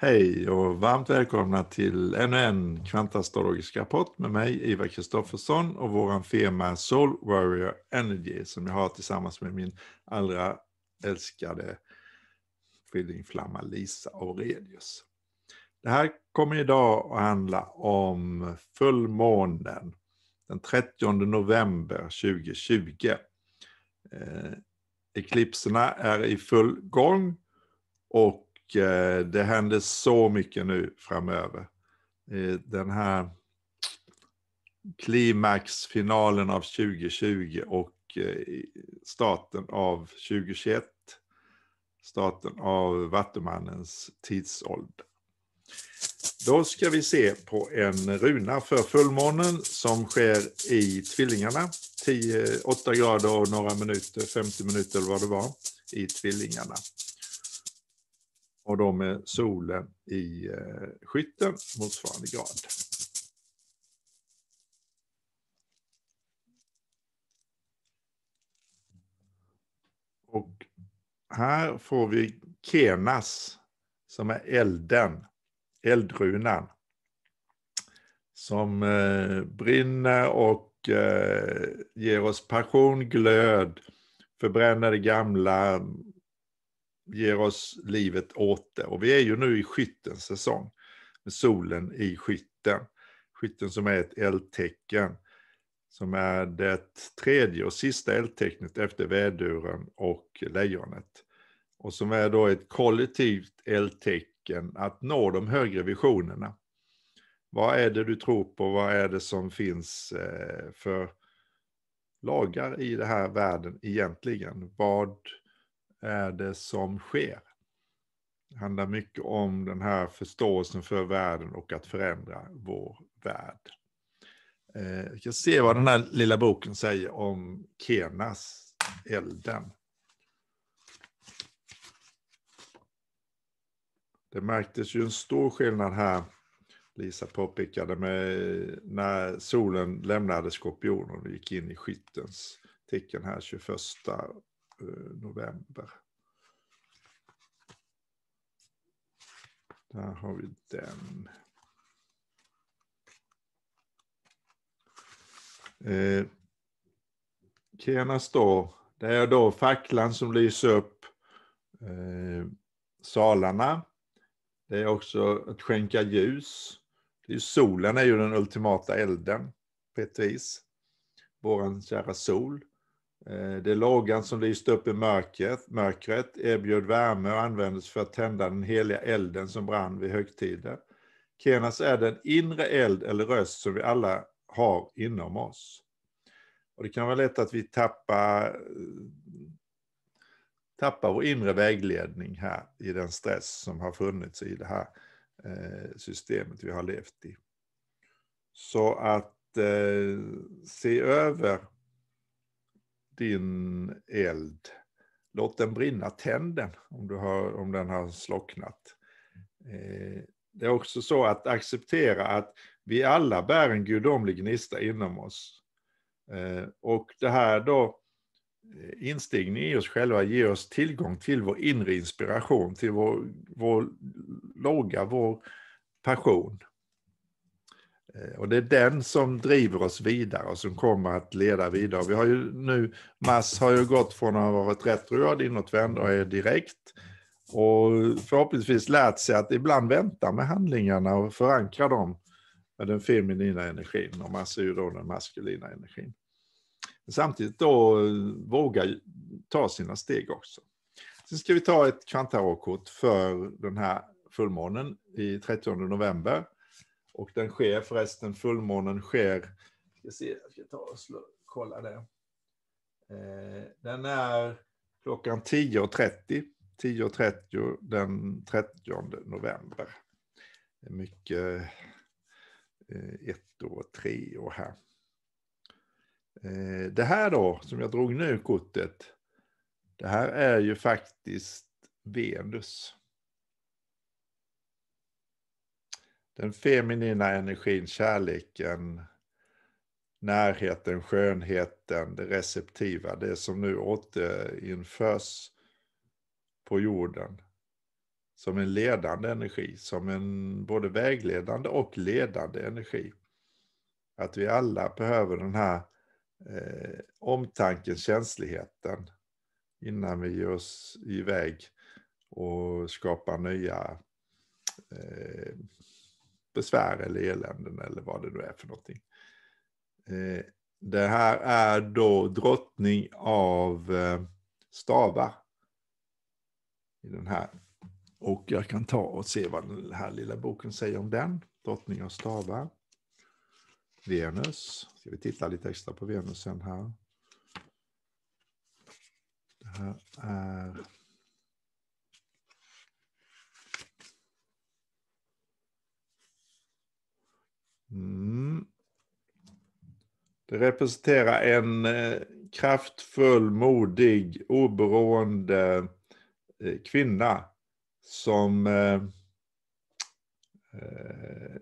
Hej och varmt välkomna till ännu en kvantastrologisk rapport med mig Ivar Kristoffersson och vår firma Soul Warrior Energy som jag har tillsammans med min allra älskade tvillingflamma Lisa Aurelius. Det här kommer idag att handla om fullmånen den 30 november 2020. Eh, eklipserna är i full gång och Eh, det händer så mycket nu framöver. Eh, den här klimaxfinalen av 2020 och eh, starten av 2021. Starten av Vattumannens tidsålder. Då ska vi se på en runa för fullmånen som sker i Tvillingarna. 10, 8 grader och några minuter, 50 minuter eller vad det var, i Tvillingarna och då med solen i eh, skytten motsvarande grad. Och här får vi Kenas som är elden, eldrunan. Som eh, brinner och eh, ger oss passion, glöd, förbränner det gamla, ger oss livet åter. Och vi är ju nu i skyttens säsong, med solen i skytten. Skytten som är ett eldtecken, som är det tredje och sista eldtecknet efter väduren och lejonet. Och som är då ett kollektivt eldtecken att nå de högre visionerna. Vad är det du tror på? Vad är det som finns eh, för lagar i den här världen egentligen? Vad är det som sker? Det handlar mycket om den här förståelsen för världen och att förändra vår värld. Vi eh, ska se vad den här lilla boken säger om Kenas, elden. Det märktes ju en stor skillnad här, Lisa påpekade, med när solen lämnade skorpionen och gick in i skyttens tecken här 21 Eh, november. Där har vi den. Eh, Kenas då, det är då facklan som lyser upp eh, salarna. Det är också att skänka ljus. Det är solen är ju den ultimata elden på ett vis. Vår kära sol. Eh, det lågan som lyste upp i mörkret, mörkret erbjöd värme och användes för att tända den heliga elden som brann vid högtiden. Kenas är den inre eld eller röst som vi alla har inom oss. Och Det kan vara lätt att vi tappar, tappar vår inre vägledning här i den stress som har funnits i det här eh, systemet vi har levt i. Så att eh, se över din eld. Låt den brinna, tänd den om, du har, om den har slocknat. Eh, det är också så att acceptera att vi alla bär en gudomlig gnista inom oss. Eh, och det här då, eh, instigningen i oss själva ger oss tillgång till vår inre inspiration, till vår, vår låga, vår passion. Eh, och det är den som driver oss vidare och som kommer att leda vidare. Vi har ju nu, Mass har ju gått från att ha varit retrograd inåtvänd och är direkt. Och förhoppningsvis lärt sig att ibland vänta med handlingarna och förankra dem med den feminina energin. Och Mass är ju då den maskulina energin. Men samtidigt då våga ta sina steg också. Sen ska vi ta ett kvantarotkort för den här fullmånen i 30 november. Och den sker förresten, fullmånen sker, jag ska se, jag ska ta och slå, kolla det. Eh, den är klockan 10.30, 10.30 den 30 november. Det är mycket eh, ett och tre år här. Eh, det här då, som jag drog nu kortet, det här är ju faktiskt Venus. Den feminina energin, kärleken, närheten, skönheten, det receptiva, det som nu återinförs på jorden. Som en ledande energi, som en både vägledande och ledande energi. Att vi alla behöver den här eh, omtanken, känsligheten innan vi ger oss iväg och skapar nya eh, besvär eller eländen eller vad det nu är för någonting. Eh, det här är då drottning av eh, stavar. I den här. Och jag kan ta och se vad den här lilla boken säger om den. Drottning av stavar. Venus. Ska vi titta lite extra på Venus sen här. Det här är... Mm. Det representerar en eh, kraftfull, modig, oberoende eh, kvinna som eh,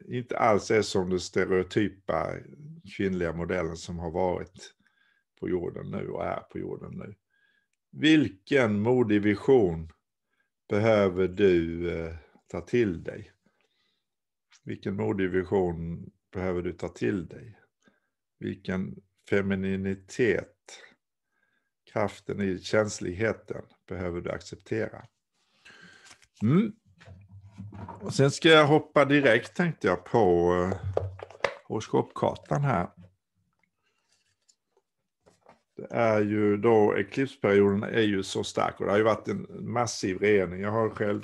inte alls är som den stereotypa kvinnliga modellen som har varit på jorden nu och är på jorden nu. Vilken modig vision behöver du ta till dig? Vilken modig vision behöver du ta till dig? Vilken femininitet, kraften i känsligheten behöver du acceptera? Mm. Och sen ska jag hoppa direkt tänkte jag på eh, horoskopkartan här. Det är ju då, eklipsperioden är ju så stark och det har ju varit en massiv rening. Jag har själv,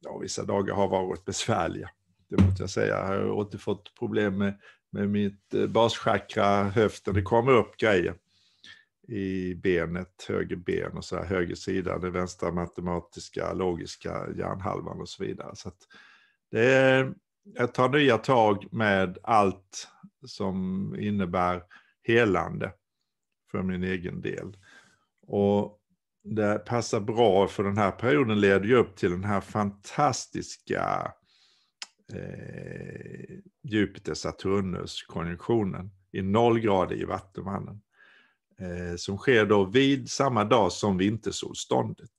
ja, vissa dagar har varit besvärliga. Det måste jag säga. Jag har inte fått problem med, med mitt eh, baschakra, höften. Det kommer upp grejer i benet, höger ben och så här, höger sida, den vänstra matematiska, logiska hjärnhalvan och så vidare. Så det är, jag tar nya tag med allt som innebär helande för min egen del. Och det passar bra för den här perioden leder ju upp till den här fantastiska eh, Jupiter-Saturnus-konjunktionen i noll grader i Vattumannen. Eh, som sker då vid samma dag som vintersolståndet.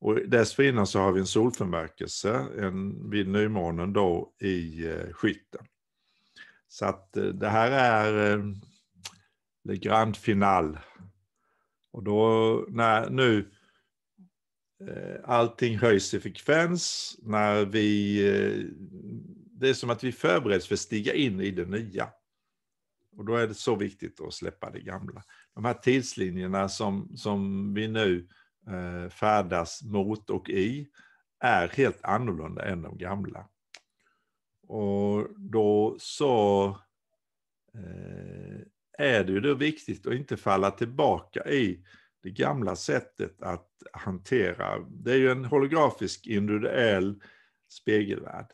Och dessförinnan så har vi en solförmörkelse en, vid nymånen då i eh, skytten. Så att eh, det här är eh, le grand final. Och då, när, nu Eh, allting höjs i frekvens när vi... Eh, det är som att vi förbereds för att stiga in i det nya. Och då är det så viktigt att släppa det gamla. De här tidslinjerna som, som vi nu eh, färdas mot och i är helt annorlunda än de gamla. Och då så är det ju då viktigt att inte falla tillbaka i det gamla sättet att hantera. Det är ju en holografisk individuell spegelvärld.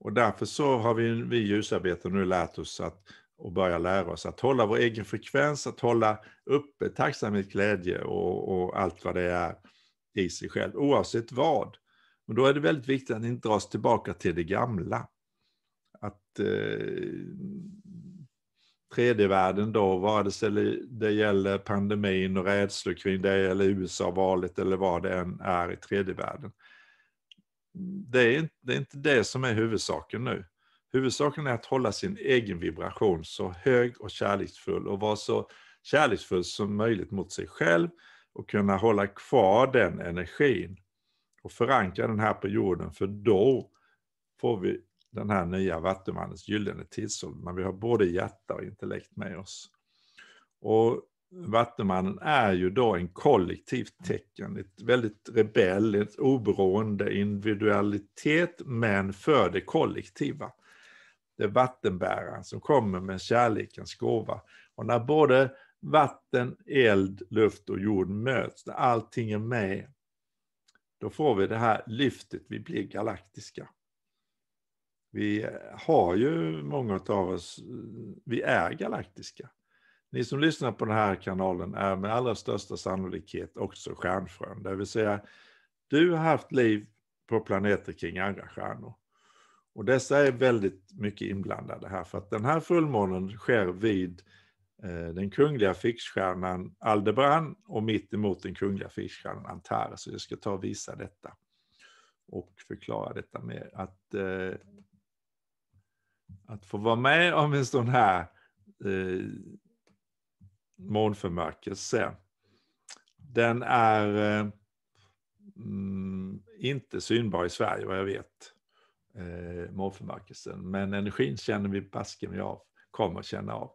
Och därför så har vi, vi ljusarbetare nu lärt oss att och börja lära oss att hålla vår egen frekvens, att hålla uppe tacksamhet, glädje och, och allt vad det är i sig själv, oavsett vad. Men då är det väldigt viktigt att inte dras tillbaka till det gamla. Att eh, tredje världen då, vare sig det gäller pandemin och rädslor kring det, eller USA-valet eller vad det än är i tredje världen. Det är, det är inte det som är huvudsaken nu. Huvudsaken är att hålla sin egen vibration så hög och kärleksfull och vara så kärleksfull som möjligt mot sig själv och kunna hålla kvar den energin och förankra den här på jorden, för då får vi den här nya vattumannens gyllene tidsålder, när vi har både hjärta och intellekt med oss. Och Vattumannen är ju då en kollektivt tecken, ett väldigt rebell, ett oberoende individualitet, men för det kollektiva. Det är vattenbäraren som kommer med kärlekens gåva. Och när både vatten, eld, luft och jord möts, när allting är med, då får vi det här lyftet, vi blir galaktiska. Vi har ju många av oss, vi är galaktiska. Ni som lyssnar på den här kanalen är med allra största sannolikhet också stjärnfrön, det vill säga du har haft liv på planeter kring andra stjärnor. Och dessa är väldigt mycket inblandade här, för att den här fullmånen sker vid eh, den kungliga fixstjärnan Aldebaran och mitt emot den kungliga fixstjärnan Antares. Så jag ska ta och visa detta och förklara detta med Att eh, att få vara med om en sån här eh, månförmörkelse. Den är eh, mm, inte synbar i Sverige vad jag vet, eh, månförmörkelsen. Men energin känner vi baske mig av, kommer känna av.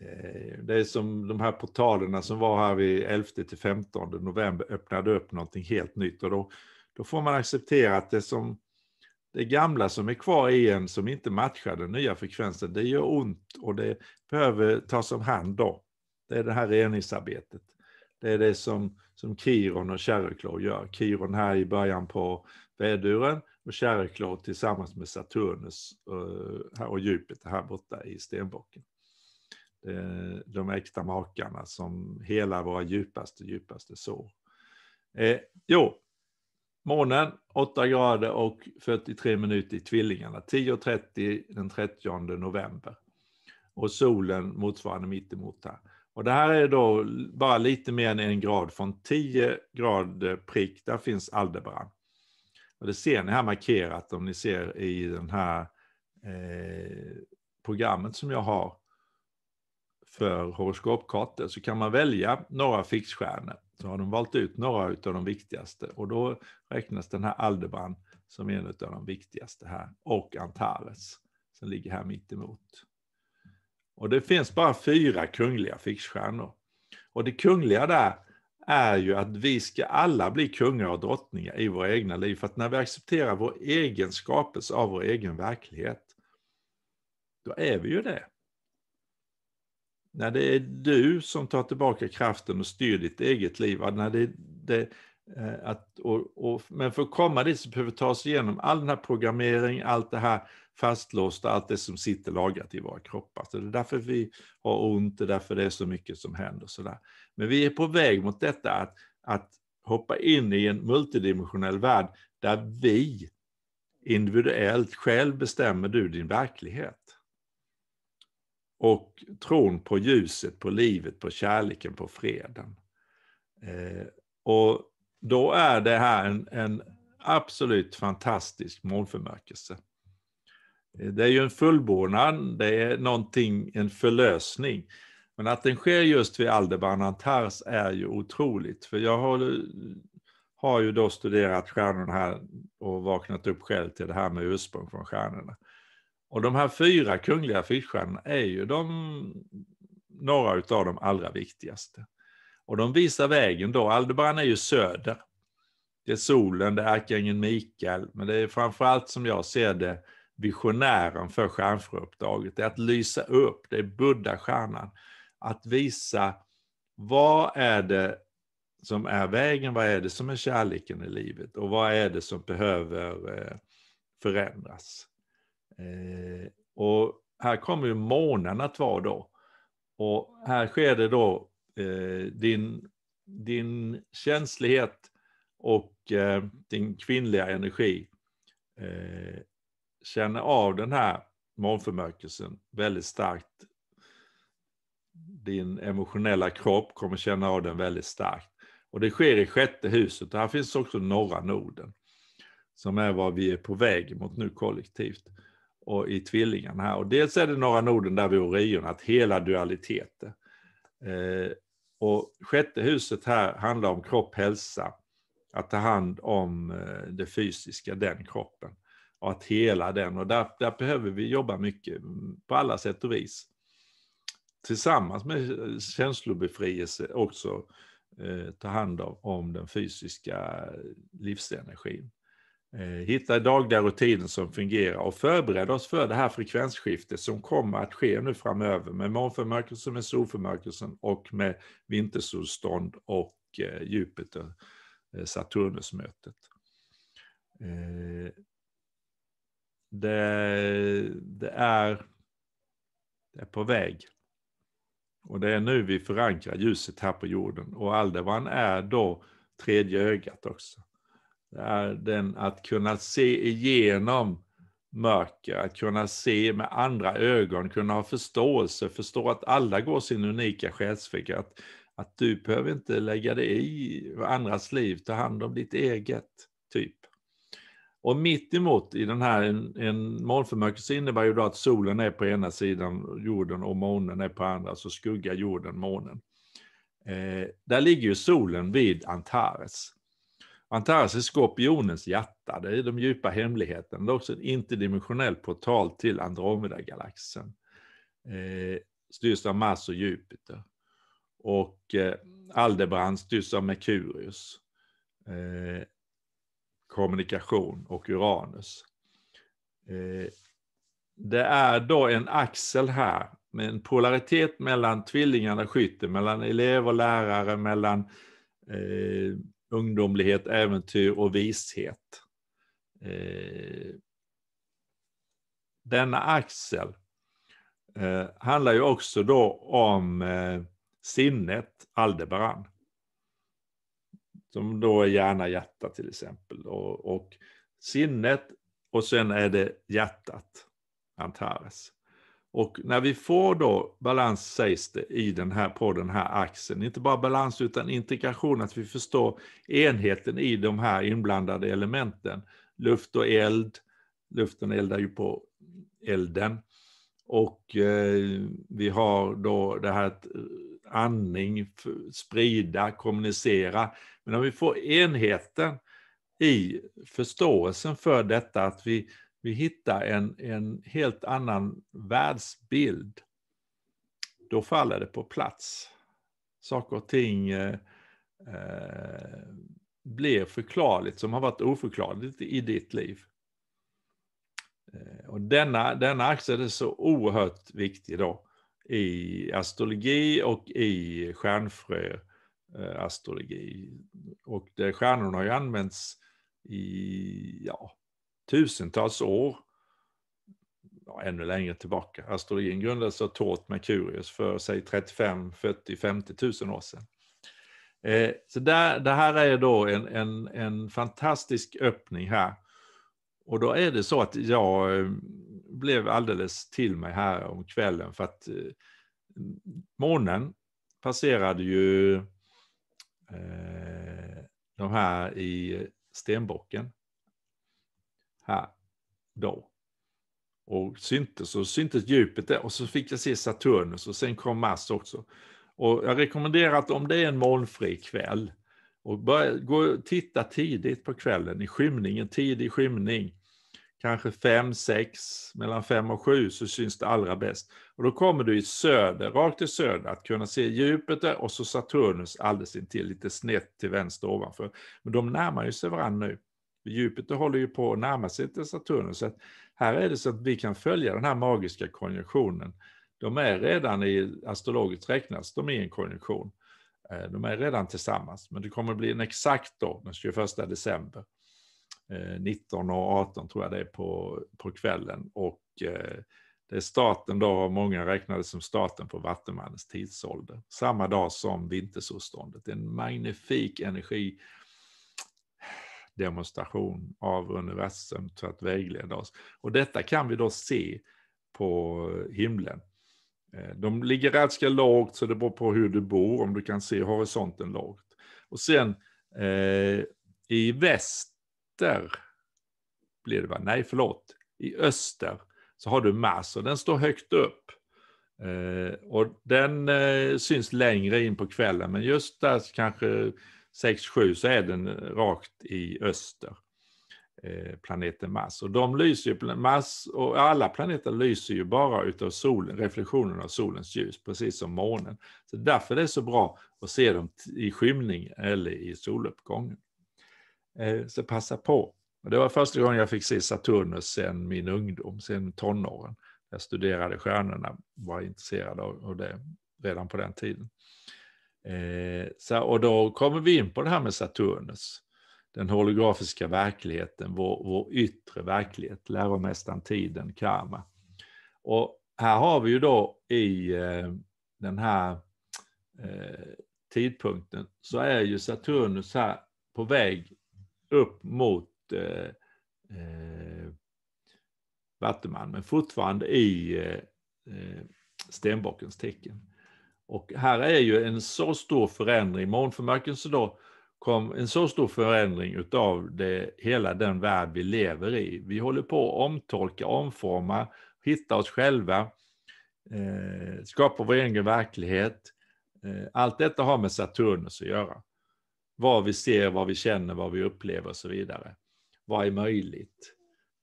Eh, det är som de här portalerna som var här vid 11 till 15 november öppnade upp någonting helt nytt och då, då får man acceptera att det som det gamla som är kvar i en som inte matchar den nya frekvensen, det gör ont och det behöver tas om hand då. Det är det här reningsarbetet. Det är det som, som Kiron och Kärreklor gör. Kiron här i början på väduren och Kärreklor tillsammans med Saturnus eh, och Jupiter här borta i stenbocken. De äkta makarna som hela våra djupaste, djupaste sår. Eh, jo, Månen 8 grader och 43 minuter i Tvillingarna 10.30 den 30 november. Och solen motsvarande mittemot här. Och det här är då bara lite mer än en grad från 10 grader prick, där finns Aldebaran. Och det ser ni här markerat om ni ser i den här eh, programmet som jag har för horoskopkartor så kan man välja några fixstjärnor så har de valt ut några av de viktigaste och då räknas den här Aldebaran som en av de viktigaste här och Antares som ligger här mittemot. Och det finns bara fyra kungliga fixstjärnor. Och det kungliga där är ju att vi ska alla bli kungar och drottningar i våra egna liv. För att när vi accepterar vår egen skapelse av vår egen verklighet, då är vi ju det när det är du som tar tillbaka kraften och styr ditt eget liv. När det, det eh, att, och, och, men för att komma dit så behöver vi ta oss igenom all den här programmering, allt det här fastlåsta, allt det som sitter lagrat i våra kroppar. Så det är därför vi har ont, det är därför det är så mycket som händer. Så där. Men vi är på väg mot detta att, att hoppa in i en multidimensionell värld där vi individuellt själv bestämmer du din verklighet och tron på ljuset, på livet, på kärleken, på freden. Eh, och då är det här en, en absolut fantastisk månförmörkelse. Eh, det är ju en fullbordan, det är någonting, en förlösning. Men att den sker just vid Aldebaran Antars är ju otroligt. För jag har, har ju då studerat stjärnorna här och vaknat upp själv till det här med ursprung från stjärnorna. Och de här fyra kungliga affischstjärnorna är ju de, några av de allra viktigaste. Och de visar vägen då. Aldebaran är ju söder. Det är solen, det är ärkeängeln Mikael, men det är framförallt som jag ser det visionären för stjärnfruuppdraget. Det är att lysa upp, det är buddha-stjärnan. Att visa vad är det som är vägen, vad är det som är kärleken i livet och vad är det som behöver eh, förändras. Eh, och här kommer ju månen att vara då. Och här sker det då eh, din, din känslighet och eh, din kvinnliga energi eh, känner av den här månförmörkelsen väldigt starkt. Din emotionella kropp kommer känna av den väldigt starkt. Och det sker i sjätte huset. Och här finns också norra Norden. Som är vad vi är på väg mot nu kollektivt och i tvillingarna här. Och dels är det norra Norden där vid Orion, att hela dualiteter. Eh, och sjätte huset här handlar om kropp, hälsa, att ta hand om eh, det fysiska, den kroppen och att hela den. Och där, där behöver vi jobba mycket på alla sätt och vis. Tillsammans med eh, känslobefrielse också eh, ta hand om, om den fysiska eh, livsenergin. Eh, hitta dagliga rutiner som fungerar och förbereda oss för det här frekvensskiftet som kommer att ske nu framöver med månförmörkelsen, med solförmörkelsen och med vintersolstånd och eh, Jupiter eh, Saturnusmötet. Det, det, är, det är på väg. Och det är nu vi förankrar ljuset här på jorden och Aldebaran är då tredje ögat också. Det är den att kunna se igenom mörker, att kunna se med andra ögon, kunna ha förståelse, förstå att alla går sin unika själsväg, att, att du behöver inte lägga dig i andras liv, ta hand om ditt eget, typ. Och mitt emot i den här, en, en molnförmörkelse innebär ju då att solen är på ena sidan jorden och månen är på andra, så skuggar jorden månen. Eh, där ligger ju solen vid Antares. Antares är skorpionens hjärta, det är de djupa hemligheterna. Det är också en interdimensionell portal till Andromedagalaxen. Eh, styrs av Mars och Jupiter. Och eh, Aldebaran styrs av Merkurius. Eh, kommunikation och Uranus. Eh, det är då en axel här med en polaritet mellan tvillingarna skytte, mellan elev och lärare, mellan eh, ungdomlighet, äventyr och vishet. Eh, denna axel eh, handlar ju också då om eh, sinnet Aldebaran. Som då är hjärna, hjärta till exempel. Och, och sinnet och sen är det hjärtat, Antares. Och när vi får då balans, sägs det, i den här, på den här axeln, inte bara balans utan integration, att vi förstår enheten i de här inblandade elementen. Luft och eld, luften eldar ju på elden. Och eh, vi har då det här att eh, andning, sprida, kommunicera. Men om vi får enheten i förståelsen för detta, att vi vi hittar en, en helt annan världsbild, då faller det på plats. Saker och ting eh, eh, blir förklarligt, som har varit oförklarligt i ditt liv. Eh, och denna, denna axel är så oerhört viktig då i astrologi och i stjärnfröastrologi. Eh, och stjärnorna har ju använts i, ja, tusentals år, ja, ännu längre tillbaka. Astrologin grundades av Tort Merkurius för säg 35, 40, 50 tusen år sedan. Eh, så där, det här är då en, en, en fantastisk öppning här. Och då är det så att jag eh, blev alldeles till mig här om kvällen för att eh, månen passerade ju eh, de här i stenbocken här då. Och syntes och syntes djupet där och så fick jag se Saturnus och sen kom Mars också. Och jag rekommenderar att om det är en molnfri kväll och börja, gå, titta tidigt på kvällen i skymningen, tidig skymning. Kanske fem sex mellan fem och sju så syns det allra bäst. Och då kommer du i söder, rakt i söder, att kunna se Jupiter, och så Saturnus alldeles intill, lite snett till vänster ovanför. Men de närmar ju sig varandra nu. Jupiter håller ju på att närma sig till Saturnus. Så här är det så att vi kan följa den här magiska konjunktionen. De är redan i, astrologiskt räknas de i en konjunktion. Eh, de är redan tillsammans, men det kommer bli en exakt då, den 21 december. 19 eh, och 18 tror jag det är på, på kvällen. Och eh, det är starten då, många räknade som starten på Vattenmannens tidsålder. Samma dag som vintersolståndet. En magnifik energi demonstration av universum för att vägleda oss. Och detta kan vi då se på himlen. Eh, de ligger ganska lågt, så det beror på hur du bor, om du kan se horisonten lågt. Och sen eh, i väster, blir det va? Nej, förlåt. I öster så har du Mars och den står högt upp. Eh, och den eh, syns längre in på kvällen, men just där kanske 6-7 så är den eh, rakt i öster, eh, planeten Mars. Och de lyser ju, Mars och alla planeter lyser ju bara utav solen, reflektionen av solens ljus, precis som månen. Så därför är det så bra att se dem i skymning eller i soluppgången. Eh, så passa på. det var första gången jag fick se Saturnus sen min ungdom, sen tonåren. Jag studerade stjärnorna, var intresserad av det redan på den tiden. Eh, så, och då kommer vi in på det här med Saturnus. Den holografiska verkligheten, vår, vår yttre verklighet, läromästaren tiden, karma. Och här har vi ju då i eh, den här eh, tidpunkten så är ju Saturnus här på väg upp mot eh, eh, Vattuman, men fortfarande i eh, eh stenbockens tecken. Och här är ju en så stor förändring, månförmörkelse då, kom en så stor förändring utav det, hela den värld vi lever i. Vi håller på att omtolka, omforma, hitta oss själva, eh, skapa vår egen verklighet. Eh, allt detta har med Saturnus att göra. Vad vi ser, vad vi känner, vad vi upplever och så vidare. Vad är möjligt?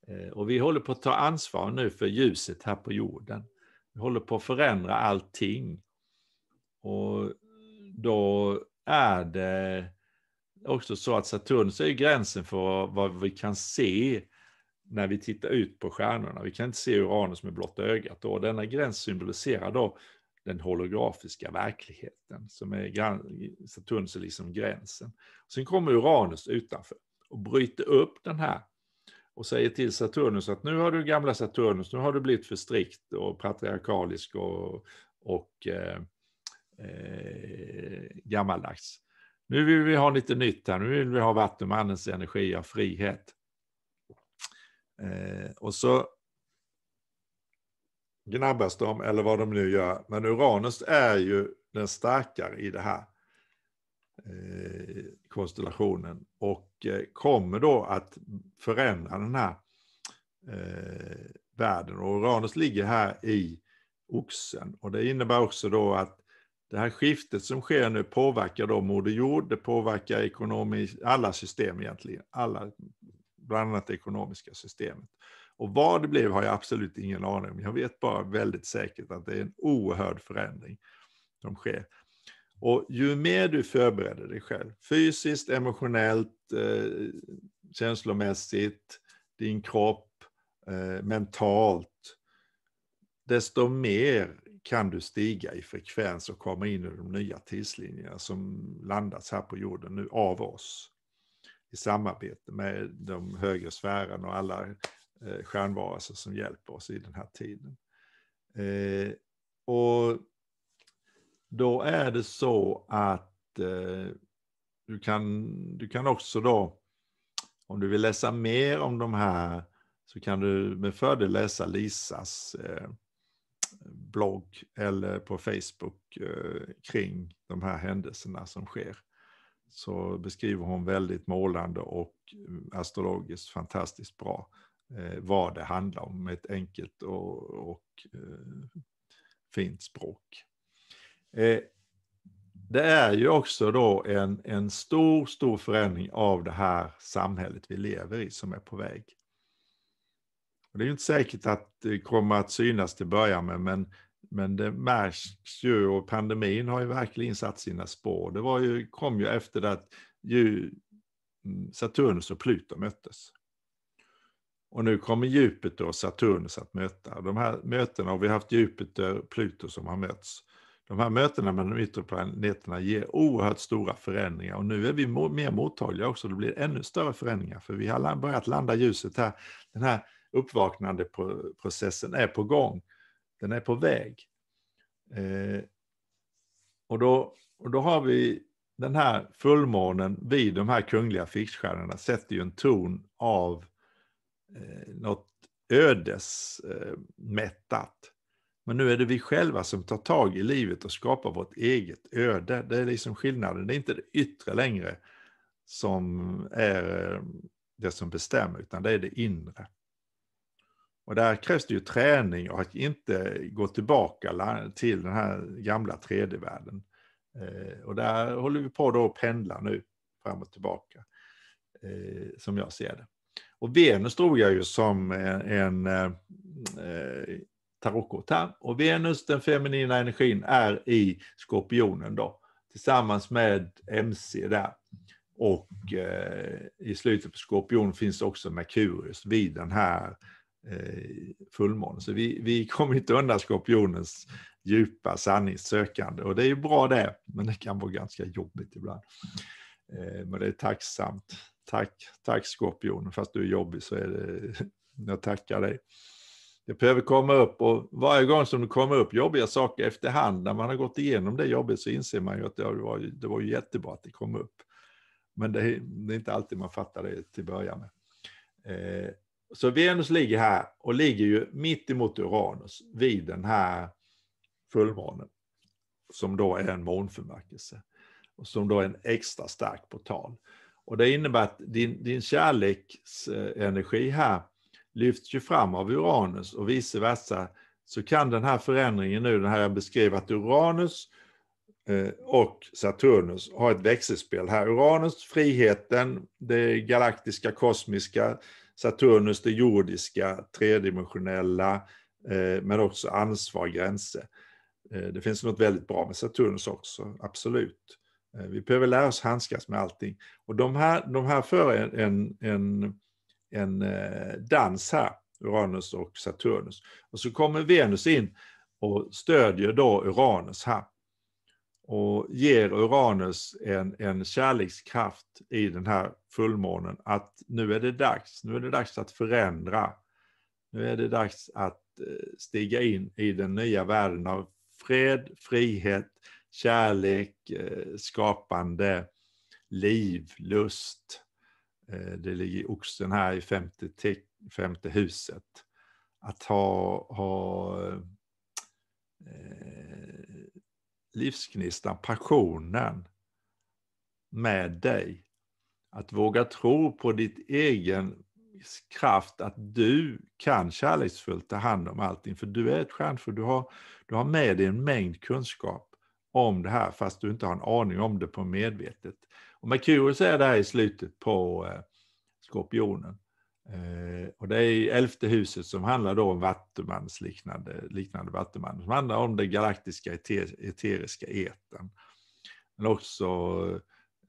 Eh, och vi håller på att ta ansvar nu för ljuset här på jorden. Vi håller på att förändra allting och då är det också så att Saturnus är gränsen för vad vi kan se när vi tittar ut på stjärnorna. Vi kan inte se Uranus med blotta ögat. Och denna gräns symboliserar då den holografiska verkligheten. Som är, Saturnus är liksom gränsen. Sen kommer Uranus utanför och bryter upp den här och säger till Saturnus att nu har du gamla Saturnus, nu har du blivit för strikt och patriarkalisk och, och eh, eh, gammaldags. Nu vill vi ha lite nytt här, nu vill vi ha vattenmannens energi av frihet. Eh, och så gnabbas de, eller vad de nu gör, men Uranus är ju den starkare i det här eh, konstellationen och eh, kommer då att förändra den här eh, världen. Och Uranus ligger här i oxen och det innebär också då att det här skiftet som sker nu påverkar då Moder Jord, det påverkar ekonomisk, alla system egentligen, alla, bland annat det ekonomiska systemet. Och vad det blev har jag absolut ingen aning om. Jag vet bara väldigt säkert att det är en oerhörd förändring som sker. Och ju mer du förbereder dig själv, fysiskt, emotionellt, eh, känslomässigt, din kropp, eh, mentalt, desto mer kan du stiga i frekvens och komma in i de nya tidslinjerna som landats här på jorden nu av oss. I samarbete med de högre sfärerna och alla eh, stjärnvarelser som hjälper oss i den här tiden. Eh, och då är det så att eh, du, kan, du kan också då, om du vill läsa mer om de här, så kan du med fördel läsa Lisas eh, blogg eller på Facebook eh, kring de här händelserna som sker. Så beskriver hon väldigt målande och eh, astrologiskt fantastiskt bra eh, vad det handlar om med ett enkelt och, och fint språk. Det är ju också då en, en stor, stor förändring av det här samhället vi lever i som är på väg. Och det är ju inte säkert att det kommer att synas till början med, men, men det märks ju och pandemin har ju verkligen satt sina spår. Det var ju, kom ju efter att ju mm, Saturnus och Pluto möttes. Och nu kommer Jupiter och Saturnus att möta. De här mötena, och vi har haft Jupiter och Pluto som har mötts. De här mötena med de yttre planeterna ger oerhört stora förändringar och nu är vi mer mottagliga också. Det blir ännu större förändringar för vi har börjat landa ljuset här. Den här uppvaknandeprocessen är på gång. Den är på väg. Eh, och, då, och då har vi den här fullmånen vid de här kungliga fixstjärnorna sätter ju en ton av eh, något ödesmättat. Eh, Men nu är det vi själva som tar tag i livet och skapar vårt eget öde. Det är liksom skillnaden. Det är inte det yttre längre som är eh, det som bestämmer, utan det är det inre. Och där krävs det ju träning och att inte gå tillbaka till den här gamla 3D-världen. Eh, och där håller vi på då att pendla nu, fram och tillbaka, eh, som jag ser det. Och Venus drog jag ju som en, en eh, tarotkort här. Och Venus, den feminina energin, är i skorpionen då, tillsammans med MC där. Och eh, i slutet på skorpion finns också Merkurius vid den här Eh, fullmåne. Så vi, vi kommer inte undan skorpionens djupa sanningssökande. Och det är ju bra det, men det kan vara ganska jobbigt ibland. Eh, men det är tacksamt. Tack, tack skorpion, fast du är jobbig så är det, jag tackar dig. Det behöver komma upp och varje gång som det kommer upp jobbiga saker efterhand, när man har gått igenom det jobbet så inser man ju att det var, det var jättebra att det kom upp. Men det, det är inte alltid man fattar det till att börja med. Eh, så Venus ligger här och ligger ju mitt emot Uranus vid den här fullmånen som då är en månförmörkelse och som då är en extra stark portal. Och det innebär att din, din kärleksenergi här lyfts ju fram av Uranus och vice versa så kan den här förändringen nu, den här jag beskrev att Uranus eh, och Saturnus har ett växelspel här. Uranus, friheten, det galaktiska, kosmiska, Saturnus det jordiska, tredimensionella, eh, men också ansvar, gränser. Eh, det finns något väldigt bra med Saturnus också, absolut. Eh, vi behöver lära oss handskas med allting. Och de här, de här för en, en, en dans här, Uranus och Saturnus. Och så kommer Venus in och stödjer då Uranus här och ger Uranus en, en kärlekskraft i den här fullmånen att nu är det dags, nu är det dags att förändra. Nu är det dags att eh, stiga in i den nya världen av fred, frihet, kärlek, eh, skapande, liv, lust. Eh, det ligger i oxen här i femte, femte huset. Att ha, ha livsgnistan, passionen med dig. Att våga tro på ditt egen kraft att du kan kärleksfullt ta hand om allting. För du är ett stjärnfödd, du har, du har med dig en mängd kunskap om det här fast du inte har en aning om det på medvetet. Och Merkurius är där i slutet på eh, skorpionen. Eh, och det är elfte huset som handlar då om Vattumans liknande, liknande Vattuman, som handlar om den galaktiska eteriska eten. Men också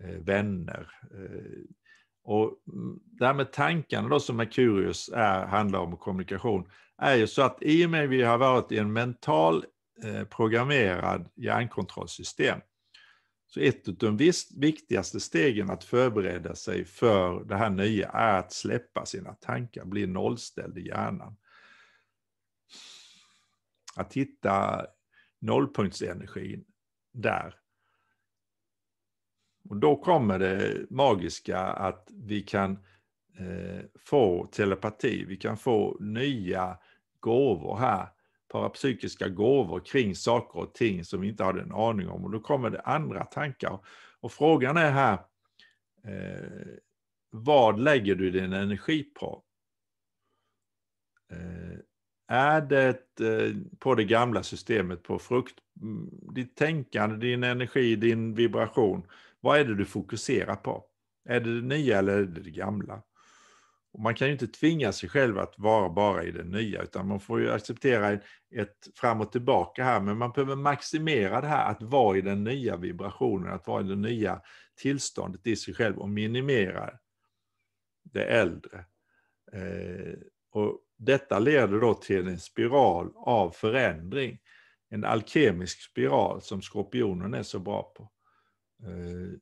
eh, vänner. Eh, och det här med tankarna då som Merkurius handlar om kommunikation, är ju så att i och med att vi har varit i en mental programmerad hjärnkontrollsystem så ett av de viktigaste stegen att förbereda sig för det här nya är att släppa sina tankar, bli nollställd i hjärnan. Att hitta nollpunktsenergin där. Och då kommer det magiska att vi kan eh, få telepati, vi kan få nya gåvor här parapsykiska gåvor kring saker och ting som vi inte hade en aning om. Och då kommer det andra tankar. Och frågan är här, eh, vad lägger du din energi på? Eh, är det eh, på det gamla systemet, på frukt, mm, ditt tänkande, din energi, din vibration? Vad är det du fokuserar på? Är det det nya eller är det det gamla? Och man kan ju inte tvinga sig själv att vara bara i det nya, utan man får ju acceptera ett fram och tillbaka här, men man behöver maximera det här att vara i den nya vibrationen, att vara i det nya tillståndet i sig själv och minimera det äldre. Eh, och detta leder då till en spiral av förändring, en alkemisk spiral som skorpionen är så bra på. Eh,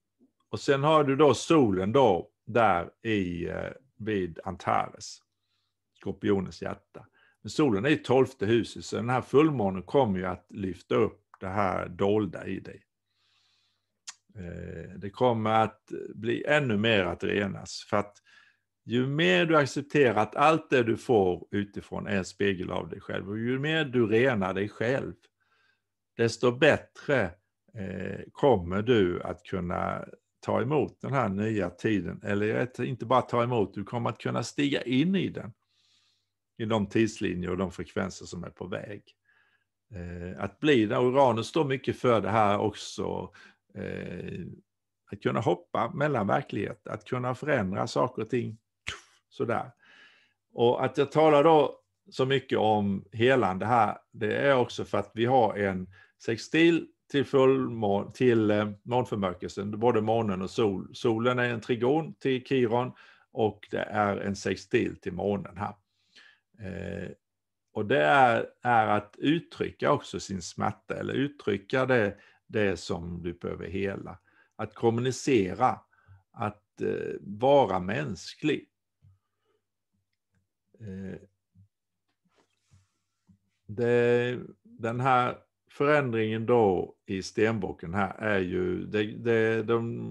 och sen har du då solen då där i eh, vid Antares, skorpionens hjärta. Men solen är i tolfte huset, så den här fullmånen kommer ju att lyfta upp det här dolda i dig. Eh, det kommer att bli ännu mer att renas. För att ju mer du accepterar att allt det du får utifrån är en spegel av dig själv och ju mer du renar dig själv, desto bättre eh, kommer du att kunna ta emot den här nya tiden. Eller inte bara ta emot, du kommer att kunna stiga in i den. I de tidslinjer och de frekvenser som är på väg. Eh, att bli där, Uranus står mycket för det här också. Eh, att kunna hoppa mellan verklighet, att kunna förändra saker och ting. Sådär. Och att jag talar då så mycket om helande här, det är också för att vi har en sextil till, fullmån, till eh, månförmörkelsen, både månen och sol. Solen är en trigon till Kiron och det är en sextil till månen här. Eh, och det är, är, att uttrycka också sin smärta eller uttrycka det, det som du behöver hela. Att kommunicera, att eh, vara mänsklig. Eh, det, den här förändringen då i stenbocken här är ju, det, det, de,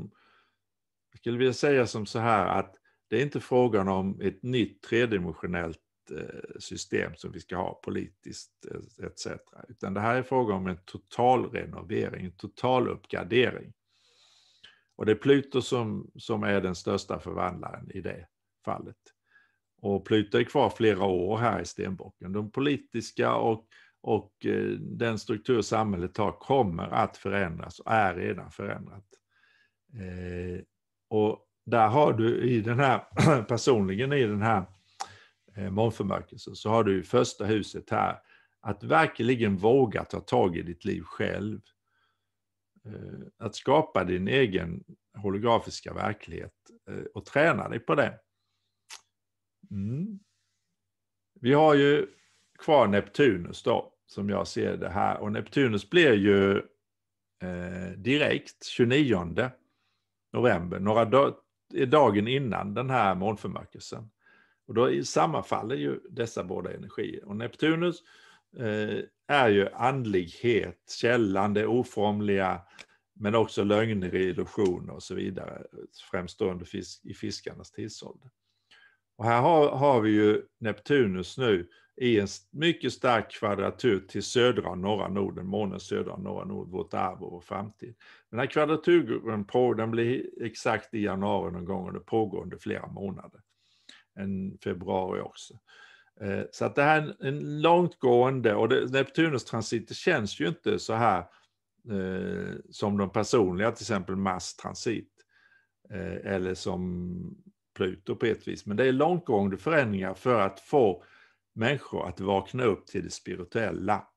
jag skulle vilja säga som så här att det är inte frågan om ett nytt tredimensionellt eh, system som vi ska ha politiskt eh, etc. Utan det här är frågan om en total renovering, en total uppgradering. Och det är Pluto som, som är den största förvandlaren i det fallet. Och Pluto är kvar flera år här i stenbocken. De politiska och och eh, den struktur samhället har kommer att förändras och är redan förändrat. Eh, och där har du i den här, personligen i den här eh, månförmörkelsen, så har du i första huset här att verkligen våga ta tag i ditt liv själv. Att skapa din egen holografiska verklighet och träna dig på det. Mm. Vi har ju kvar Neptunus då, som jag ser det här. Och Neptunus blir ju eh, direkt 29 november, några dag, eh, dagen innan den här månförmörkelsen. Och då sammanfaller ju dessa båda energier. Och Neptunus eh, är ju andlighet, källan, det oformliga, men också lögner, illusioner och så vidare, främst då under fisk, i fiskarnas tidsålder. Och här har, har vi ju Neptunus nu i en mycket stark kvadratur till södra och norra Norden, månen södra och norra nord, vårt arv och vår framtid. Den här kvadraturen på, den blir exakt i januari någon gång och det pågår under flera månader. En februari också. Eh, så att det här är en långtgående, och Neptunus transiter känns ju inte så här eh, som de personliga, till exempel Mars transit. Eh, eller som Pluto på ett vis. Men det är långtgående förändringar för att få människor att vakna upp till det spirituella.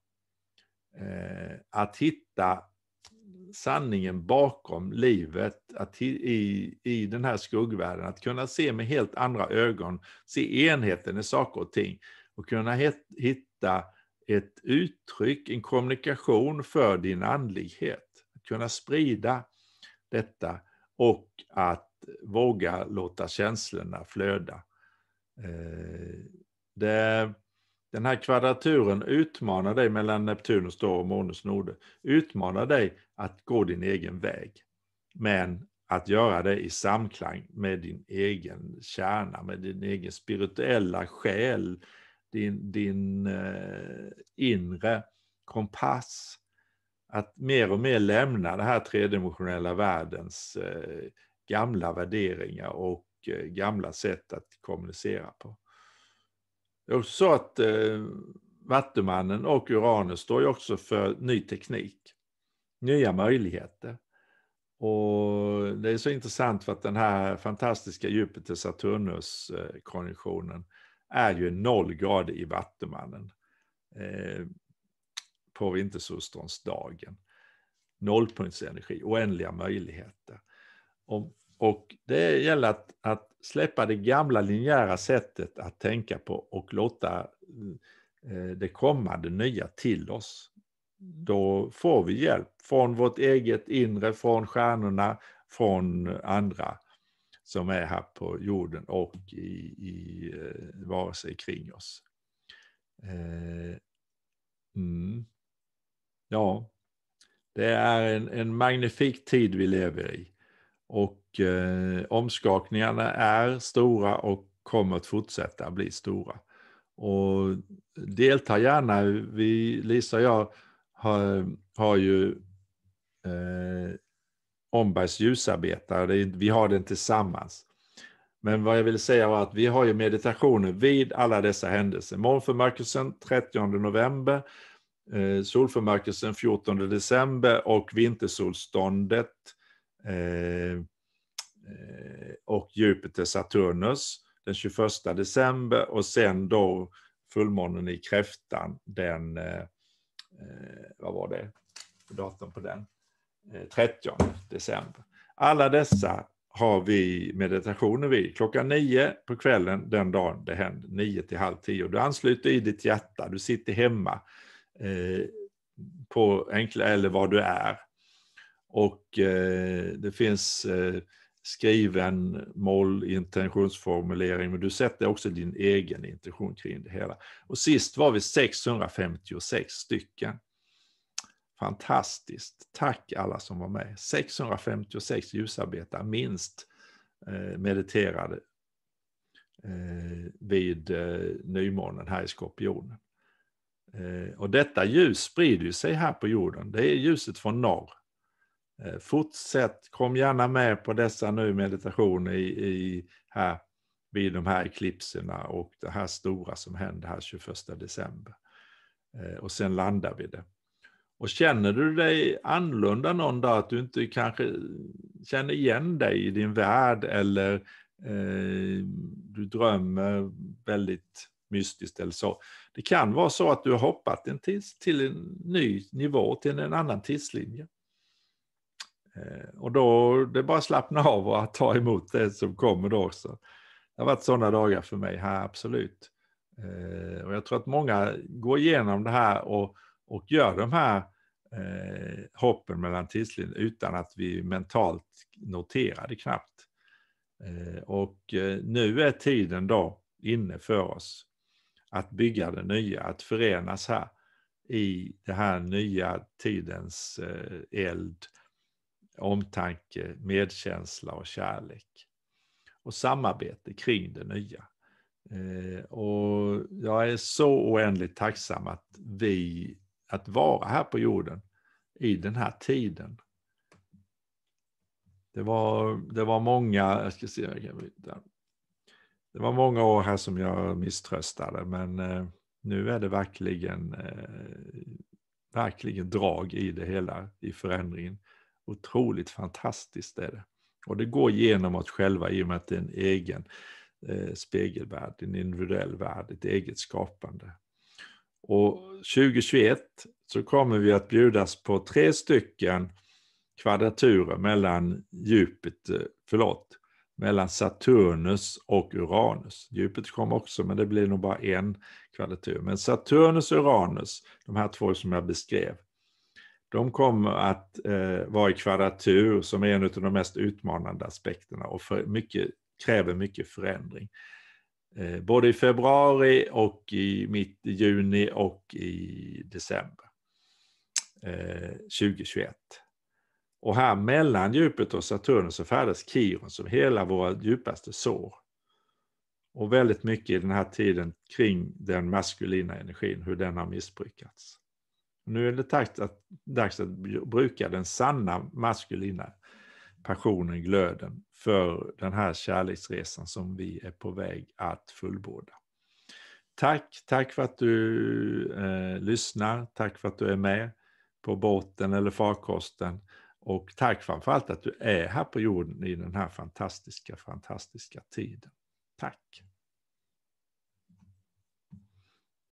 Eh, att hitta sanningen bakom livet att i, i den här skuggvärlden. Att kunna se med helt andra ögon, se enheten i saker och ting och kunna hitta ett uttryck, en kommunikation för din andlighet. Att kunna sprida detta och att våga låta känslorna flöda. Eh, det, den här kvadraturen utmanar dig mellan Neptunus då och månens noder. Utmanar dig att gå din egen väg. Men att göra det i samklang med din egen kärna, med din egen spirituella själ, din, din eh, inre kompass. Att mer och mer lämna den här tredimensionella världens eh, gamla värderingar och eh, gamla sätt att kommunicera på. Det är också så att eh, Vattumannen och Uranus står ju också för ny teknik, nya möjligheter. Och Det är så intressant för att den här fantastiska Jupiter-Saturnus-konjunktionen eh, är ju noll nollgrad i Vattumannen på vintersostrons Nollpunktsenergi, oändliga möjligheter. Och, och det gäller att, att släppa det gamla linjära sättet att tänka på och låta eh, det kommande nya till oss. Då får vi hjälp från vårt eget inre, från stjärnorna, från andra som är här på jorden och i, i eh, varelser kring oss. Eh, mm. Ja, det är en, en magnifik tid vi lever i. Och eh, omskakningarna är stora och kommer att fortsätta bli stora. Och delta gärna. Vi, Lisa och jag har, har ju eh, Ombergs ljusarbetare. Vi har den tillsammans. Men vad jag vill säga var att vi har ju meditationer vid alla dessa händelser. Månförmörkelsen 30 november, eh, solförmörkelsen 14 december och vintersolståndet Eh, eh, och Jupiter Saturnus den 21 december och sen då fullmånen i kräftan den, eh, vad var det, datum på den, 30 december. Alla dessa har vi meditationer vid klockan nio på kvällen den dagen det händer, nio till halv tio. Du ansluter i ditt hjärta, du sitter hemma eh, på enkla, eller var du är och eh, det finns eh, skriven skriven intentionsformulering, men du sätter också din egen intention kring det hela. Och sist var vi 656 stycken. Fantastiskt. Tack alla som var med. 656 ljusarbetare minst eh, mediterade vid nymånen här i Skorpionen. och detta ljus sprider sig här på jorden. Det är ljuset från norr Eh, fortsätt, kom gärna med på dessa nu meditationer i, i, här, vid de här eklipserna och det här stora som händer här 21 december. Eh, och sen landar vi det. Och känner du dig annorlunda någon dag, att du inte kanske känner igen dig i din värld eller eh, du drömmer väldigt mystiskt eller så. Det kan vara så att du har hoppat en tids, till en ny nivå, till en annan tidslinje. Eh, och då, det är bara att slappna av och att ta emot det som kommer då också. Det har varit sådana dagar för mig, här absolut. Eh, och jag tror att många går igenom det här och, och gör de här eh, hoppen mellan tidslinjer utan att vi mentalt noterar det knappt. Eh, och nu är tiden då inne för oss att bygga det nya, att förenas här i den här nya tidens eld omtanke, medkänsla och kärlek. Och samarbete kring det nya. Eh, och jag är så oändligt tacksam att vi, att vara här på jorden i den här tiden. Det var, det var många, jag ska se, det var många år här som jag misströstade men eh, nu är det verkligen, eh, verkligen drag i det hela, i förändringen otroligt fantastiskt. Är det. Och det går genom oss själva i och med att det är en egen eh, spegelvärld, en individuell värld, ett eget skapande. Och 2021 så kommer vi att bjudas på tre stycken kvadraturer mellan Jupiter, förlåt, mellan Saturnus och Uranus. Jupiter kommer också, men det blir nog bara en kvadratur. Men Saturnus och Uranus, de här två som jag beskrev, de kommer att eh, vara i kvadratur som är en av de mest utmanande aspekterna och för mycket, kräver mycket förändring. Eh, både i februari och i mitt i juni och i december eh, 2021. Och här mellan Jupiter och Saturnus så färdas Kiron som hela våra djupaste sår. Och väldigt mycket i den här tiden kring den maskulina energin, hur den har missbrukats. Nu är det dags att, dags att bruka den sanna maskulina passionen, glöden, för den här kärleksresan som vi är på väg att fullborda. Tack, tack för att du eh, lyssnar, tack för att du är med på båten eller farkosten och tack framförallt att du är här på jorden i den här fantastiska, fantastiska tiden. Tack!